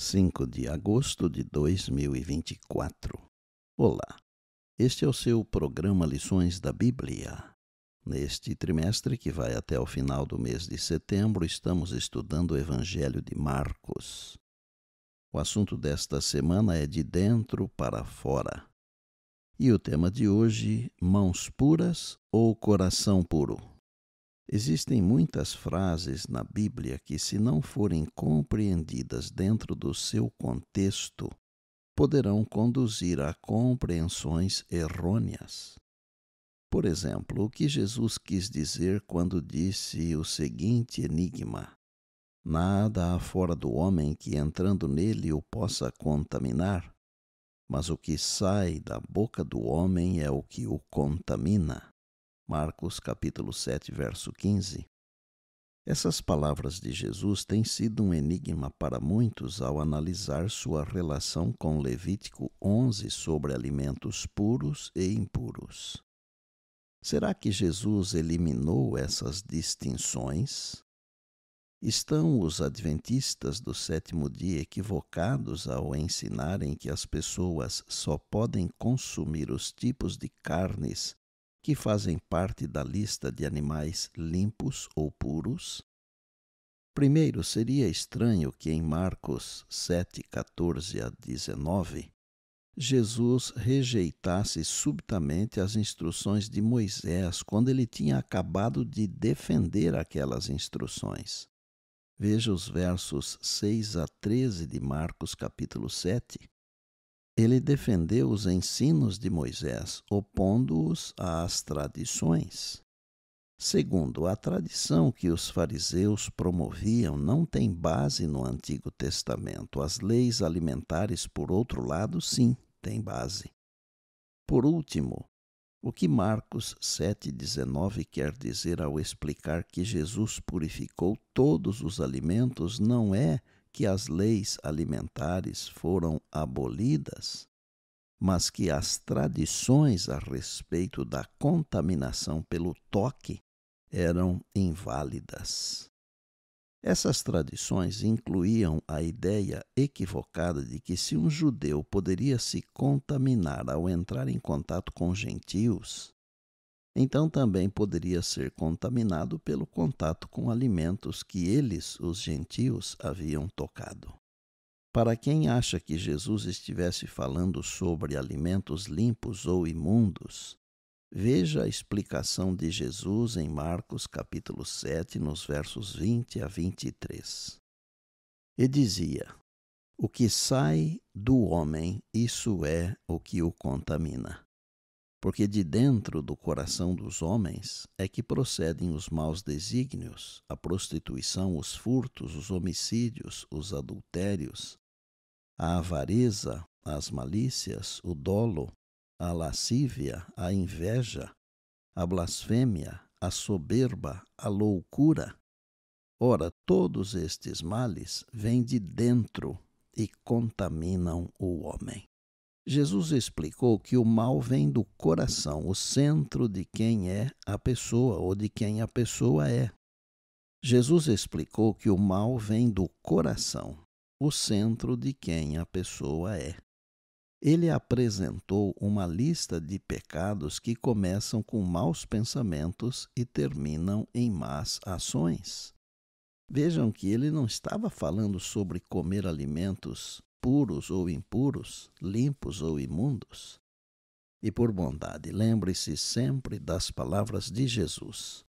5 de agosto de 2024. Olá, este é o seu programa Lições da Bíblia. Neste trimestre, que vai até o final do mês de setembro, estamos estudando o Evangelho de Marcos. O assunto desta semana é de dentro para fora. E o tema de hoje: mãos puras ou coração puro? Existem muitas frases na Bíblia que, se não forem compreendidas dentro do seu contexto, poderão conduzir a compreensões errôneas. Por exemplo, o que Jesus quis dizer quando disse o seguinte enigma: Nada há fora do homem que entrando nele o possa contaminar, mas o que sai da boca do homem é o que o contamina. Marcos capítulo 7, verso 15. Essas palavras de Jesus têm sido um enigma para muitos ao analisar sua relação com Levítico 11 sobre alimentos puros e impuros. Será que Jesus eliminou essas distinções? Estão os adventistas do sétimo dia equivocados ao ensinarem que as pessoas só podem consumir os tipos de carnes que fazem parte da lista de animais limpos ou puros? Primeiro, seria estranho que em Marcos 7, 14 a 19, Jesus rejeitasse subitamente as instruções de Moisés quando ele tinha acabado de defender aquelas instruções. Veja os versos 6 a 13 de Marcos capítulo 7, ele defendeu os ensinos de Moisés, opondo-os às tradições. Segundo, a tradição que os fariseus promoviam não tem base no Antigo Testamento. As leis alimentares, por outro lado, sim, têm base. Por último, o que Marcos 7,19 quer dizer ao explicar que Jesus purificou todos os alimentos não é que as leis alimentares foram abolidas, mas que as tradições a respeito da contaminação pelo toque eram inválidas. Essas tradições incluíam a ideia equivocada de que se um judeu poderia se contaminar ao entrar em contato com gentios, então também poderia ser contaminado pelo contato com alimentos que eles, os gentios, haviam tocado. Para quem acha que Jesus estivesse falando sobre alimentos limpos ou imundos, veja a explicação de Jesus em Marcos capítulo 7, nos versos 20 a 23. E dizia: O que sai do homem, isso é o que o contamina porque de dentro do coração dos homens é que procedem os maus desígnios, a prostituição, os furtos, os homicídios, os adultérios, a avareza, as malícias, o dolo, a lascívia, a inveja, a blasfêmia, a soberba, a loucura. Ora, todos estes males vêm de dentro e contaminam o homem. Jesus explicou que o mal vem do coração, o centro de quem é a pessoa ou de quem a pessoa é. Jesus explicou que o mal vem do coração, o centro de quem a pessoa é. Ele apresentou uma lista de pecados que começam com maus pensamentos e terminam em más ações. Vejam que ele não estava falando sobre comer alimentos puros ou impuros, limpos ou imundos. E por bondade, lembre-se sempre das palavras de Jesus: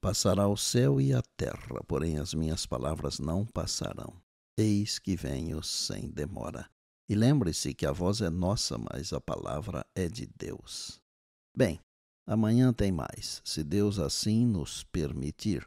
Passará o céu e a terra, porém as minhas palavras não passarão. Eis que venho sem demora. E lembre-se que a voz é nossa, mas a palavra é de Deus. Bem, amanhã tem mais, se Deus assim nos permitir.